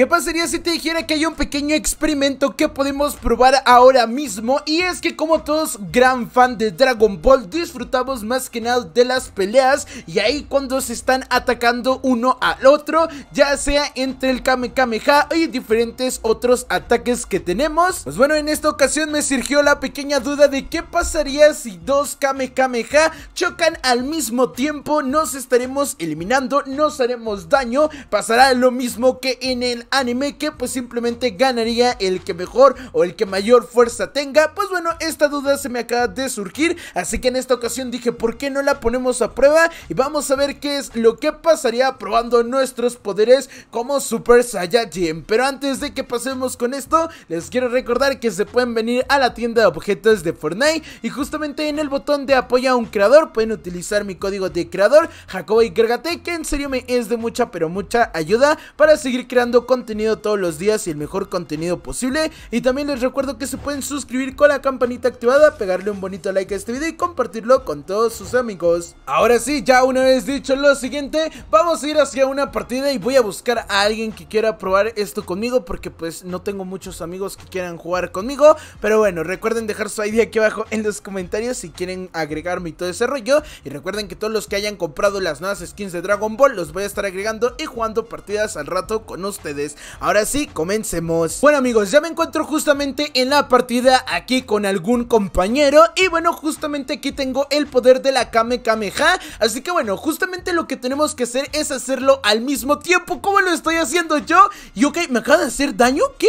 ¿Qué pasaría si te dijera que hay un pequeño experimento que podemos probar ahora mismo? Y es que como todos gran fan de Dragon Ball disfrutamos más que nada de las peleas y ahí cuando se están atacando uno al otro ya sea entre el Kamehameha y diferentes otros ataques que tenemos. Pues bueno en esta ocasión me surgió la pequeña duda de qué pasaría si dos Kamehameha chocan al mismo tiempo, nos estaremos eliminando, nos haremos daño, pasará lo mismo que en el anime que pues simplemente ganaría el que mejor o el que mayor fuerza tenga. Pues bueno, esta duda se me acaba de surgir, así que en esta ocasión dije, ¿por qué no la ponemos a prueba? Y vamos a ver qué es lo que pasaría probando nuestros poderes como Super Saiyajin. Pero antes de que pasemos con esto, les quiero recordar que se pueden venir a la tienda de objetos de Fortnite y justamente en el botón de apoya a un creador pueden utilizar mi código de creador, Jacobo y Gregate, que en serio me es de mucha pero mucha ayuda para seguir creando con contenido todos los días y el mejor contenido posible. Y también les recuerdo que se pueden suscribir con la campanita activada, pegarle un bonito like a este video y compartirlo con todos sus amigos. Ahora sí, ya una vez dicho lo siguiente, vamos a ir hacia una partida y voy a buscar a alguien que quiera probar esto conmigo porque pues no tengo muchos amigos que quieran jugar conmigo. Pero bueno, recuerden dejar su idea aquí abajo en los comentarios si quieren agregarme y todo ese rollo. Y recuerden que todos los que hayan comprado las nuevas skins de Dragon Ball los voy a estar agregando y jugando partidas al rato con ustedes. Ahora sí, comencemos. Bueno amigos, ya me encuentro justamente en la partida aquí con algún compañero y bueno, justamente aquí tengo el poder de la Kame Kameha, así que bueno, justamente lo que tenemos que hacer es hacerlo al mismo tiempo como lo estoy haciendo yo. Y ok, ¿me acaba de hacer daño? ¿Qué?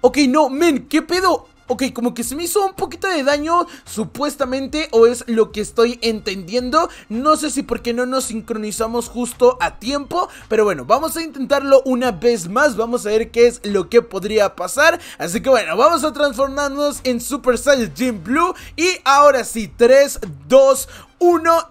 Ok, no, men, ¿qué pedo? Ok, como que se me hizo un poquito de daño, supuestamente, o es lo que estoy entendiendo. No sé si porque no nos sincronizamos justo a tiempo, pero bueno, vamos a intentarlo una vez más. Vamos a ver qué es lo que podría pasar. Así que bueno, vamos a transformarnos en Super Saiyajin Blue. Y ahora sí, 3, 2, 1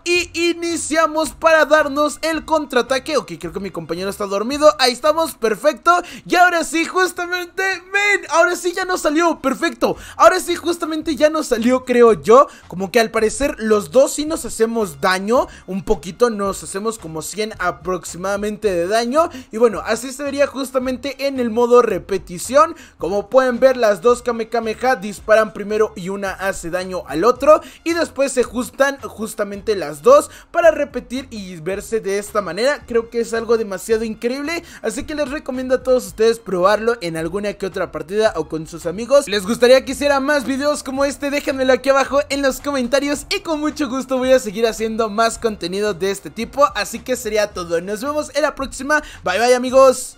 y iniciamos para darnos el contraataque Ok, creo que mi compañero está dormido, ahí estamos, perfecto Y ahora sí, justamente, ven, ahora sí ya nos salió, perfecto Ahora sí, justamente ya nos salió, creo yo Como que al parecer los dos sí nos hacemos daño Un poquito, nos hacemos como 100 aproximadamente de daño Y bueno, así se vería justamente en el modo repetición Como pueden ver, las dos Kamehameha disparan primero y una hace daño al otro Y después se ajustan, justamente las dos para repetir y verse de esta manera. Creo que es algo demasiado increíble, así que les recomiendo a todos ustedes probarlo en alguna que otra partida o con sus amigos. Les gustaría que hiciera más videos como este, déjenmelo aquí abajo en los comentarios y con mucho gusto voy a seguir haciendo más contenido de este tipo. Así que sería todo, nos vemos en la próxima, bye bye amigos.